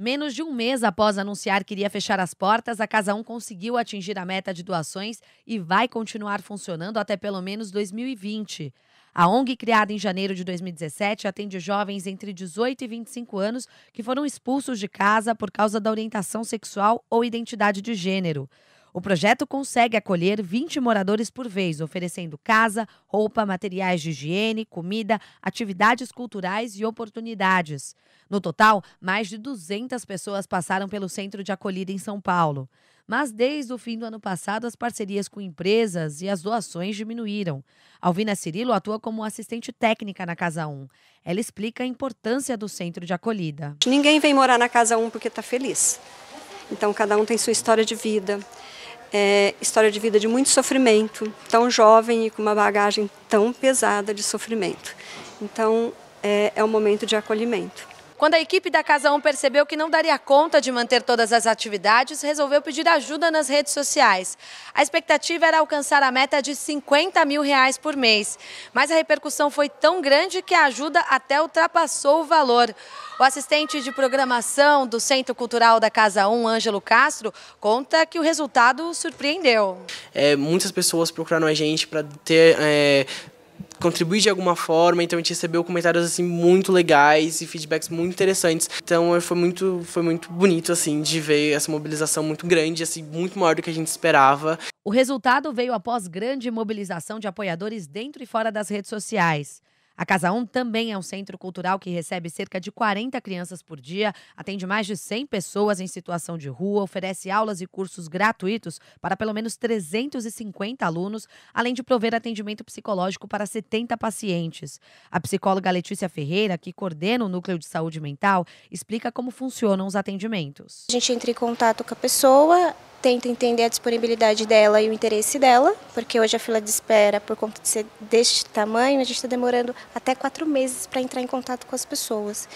Menos de um mês após anunciar que iria fechar as portas, a Casa 1 conseguiu atingir a meta de doações e vai continuar funcionando até pelo menos 2020. A ONG, criada em janeiro de 2017, atende jovens entre 18 e 25 anos que foram expulsos de casa por causa da orientação sexual ou identidade de gênero. O projeto consegue acolher 20 moradores por vez, oferecendo casa, roupa, materiais de higiene, comida, atividades culturais e oportunidades. No total, mais de 200 pessoas passaram pelo centro de acolhida em São Paulo. Mas desde o fim do ano passado, as parcerias com empresas e as doações diminuíram. Alvina Cirilo atua como assistente técnica na Casa 1. Ela explica a importância do centro de acolhida. Ninguém vem morar na Casa 1 porque está feliz. Então, cada um tem sua história de vida é, história de vida de muito sofrimento, tão jovem e com uma bagagem tão pesada de sofrimento. Então, é, é um momento de acolhimento. Quando a equipe da Casa 1 percebeu que não daria conta de manter todas as atividades, resolveu pedir ajuda nas redes sociais. A expectativa era alcançar a meta de 50 mil reais por mês, mas a repercussão foi tão grande que a ajuda até ultrapassou o valor. O assistente de programação do Centro Cultural da Casa 1, Ângelo Castro, conta que o resultado surpreendeu. É, muitas pessoas procuraram a gente para ter é, contribuir de alguma forma. Então a gente recebeu comentários assim muito legais e feedbacks muito interessantes. Então foi muito, foi muito bonito assim de ver essa mobilização muito grande, assim muito maior do que a gente esperava. O resultado veio após grande mobilização de apoiadores dentro e fora das redes sociais. A Casa 1 também é um centro cultural que recebe cerca de 40 crianças por dia, atende mais de 100 pessoas em situação de rua, oferece aulas e cursos gratuitos para pelo menos 350 alunos, além de prover atendimento psicológico para 70 pacientes. A psicóloga Letícia Ferreira, que coordena o núcleo de saúde mental, explica como funcionam os atendimentos. A gente entra em contato com a pessoa, tenta entender a disponibilidade dela e o interesse dela, porque hoje a fila de espera, por conta de ser deste tamanho, a gente está demorando até quatro meses para entrar em contato com as pessoas.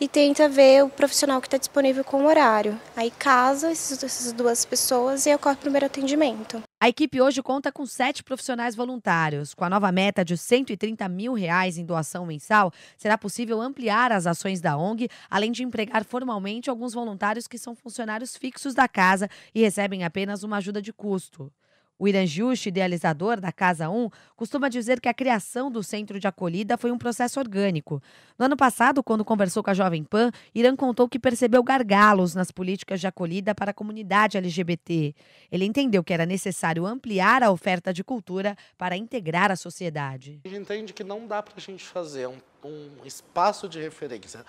E tenta ver o profissional que está disponível com o horário. Aí casa essas duas pessoas e ocorre o primeiro atendimento. A equipe hoje conta com sete profissionais voluntários. Com a nova meta de 130 mil reais em doação mensal, será possível ampliar as ações da ONG, além de empregar formalmente alguns voluntários que são funcionários fixos da casa e recebem apenas uma ajuda de custo. O Irã Just, idealizador da Casa 1, costuma dizer que a criação do centro de acolhida foi um processo orgânico. No ano passado, quando conversou com a Jovem Pan, Irã contou que percebeu gargalos nas políticas de acolhida para a comunidade LGBT. Ele entendeu que era necessário ampliar a oferta de cultura para integrar a sociedade. A gente entende que não dá para a gente fazer um um espaço de referência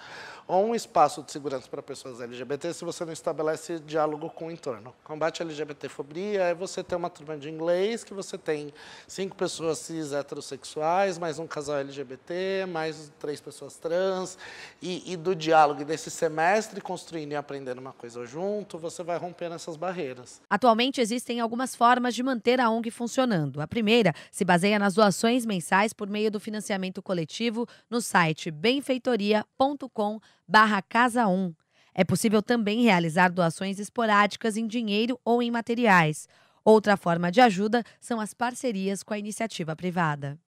ou um espaço de segurança para pessoas LGBT se você não estabelece diálogo com o entorno. Combate à LGBTfobia é você ter uma turma de inglês que você tem cinco pessoas cis heterossexuais, mais um casal LGBT, mais três pessoas trans, e, e do diálogo e desse semestre construindo e aprendendo uma coisa junto, você vai rompendo essas barreiras. Atualmente existem algumas formas de manter a ONG funcionando. A primeira se baseia nas doações mensais por meio do financiamento coletivo nos site benfeitoria.com.br barra casa 1. É possível também realizar doações esporádicas em dinheiro ou em materiais. Outra forma de ajuda são as parcerias com a iniciativa privada.